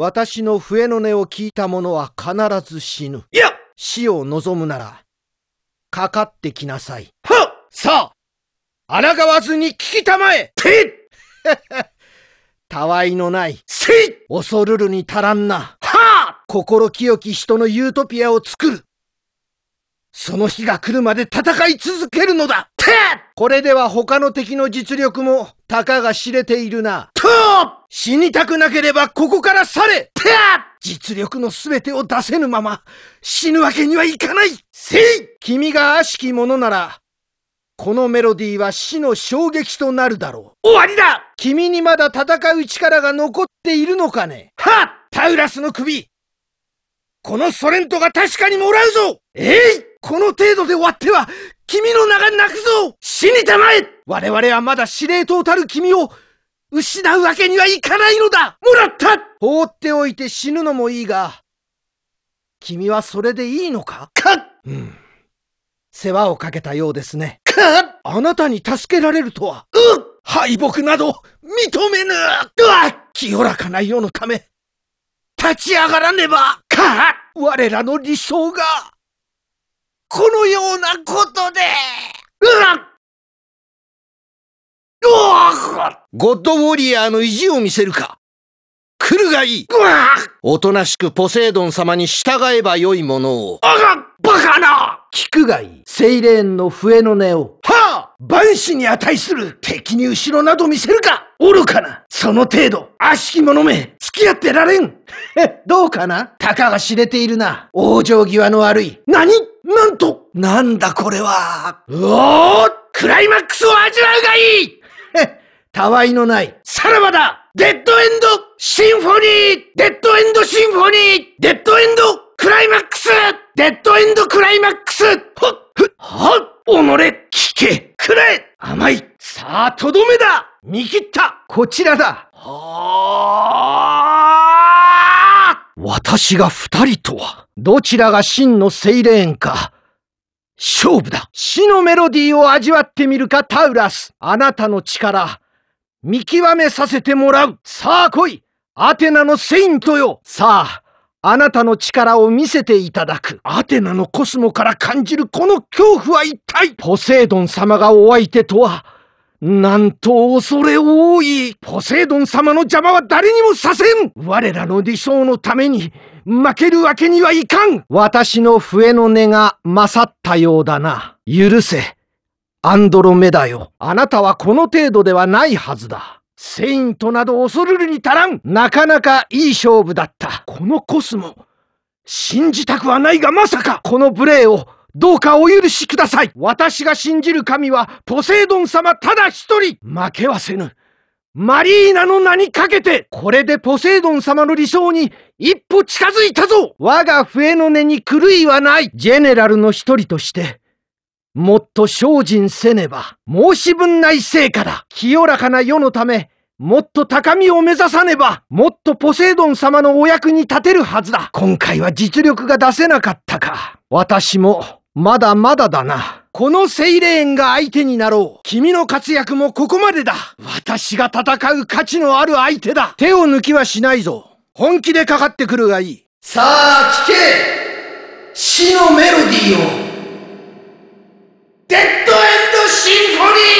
私の笛の音を聞いた者は必ず死ぬ。いや死を望むなら、かかってきなさい。はさあ、抗わずに聞きたまえて たわいのない。せい恐るるに足らんな。はあ心清き人のユートピアを作る。その日が来るまで戦い続けるのだこれでは他の敵の実力も、たかが知れているな。ト死にたくなければここから去れ実力の全てを出せぬまま、死ぬわけにはいかないせい君が悪しき者なら、このメロディーは死の衝撃となるだろう。終わりだ君にまだ戦う力が残っているのかねはっタウラスの首このソレントが確かにもらうぞえいこの程度で終わっては君の名が泣くぞ死にたまえ我々はまだ司令塔たる君を失うわけにはいかないのだもらった放っておいて死ぬのもいいが、君はそれでいいのかかっうん。世話をかけたようですね。かっあなたに助けられるとは。うっ敗北など認めぬうわ清らかな世のため、立ち上がらねばかっ我らの理想がこのようなことでゴッドウォリアーの意地を見せるか来るがいいおとなしくポセイドン様に従えばよいものをあがバカな聞くがいいセイレーンの笛の音をはっ万死に値する敵に後ろなど見せるか愚かなその程度悪しき者め付き合ってられん どうかなたかが知れているな。往生際の悪い。何なんとなんだこれは。うおークライマックスを味わうがいいたわいのない。さらばだデッドエンドシンフォニーデッドエンドシンフォニーデッドエンドクライマックスデッドエンドクライマックス甘いさあ、とどめだ見切ったこちらだはあ私が二人とは、どちらが真のセイレーンか、勝負だ死のメロディーを味わってみるか、タウラスあなたの力、見極めさせてもらうさあ来いアテナのセイントよさあ、あなたの力を見せていただく。アテナのコスモから感じるこの恐怖は一体ポセイドン様がお相手とは、なんと恐れ多い。ポセイドン様の邪魔は誰にもさせん我らの理想のために、負けるわけにはいかん私の笛の音が勝ったようだな。許せ。アンドロメダよ。あなたはこの程度ではないはずだ。セイントなど恐るるに足らんなかなかいい勝負だったこのコスモ信じたくはないがまさかこの無礼をどうかお許しください私が信じる神はポセイドン様ただ一人負けはせぬマリーナの名にかけてこれでポセイドン様の理想に一歩近づいたぞ我が笛の音に狂いはないジェネラルの一人としてもっと精進せねば、申し分ない成果だ。清らかな世のため、もっと高みを目指さねば、もっとポセイドン様のお役に立てるはずだ。今回は実力が出せなかったか。私も、まだまだだな。このセイレーンが相手になろう。君の活躍もここまでだ。私が戦う価値のある相手だ。手を抜きはしないぞ。本気でかかってくるがいい。さあ、聞け死のメロディーをデッドエンドシンフォニー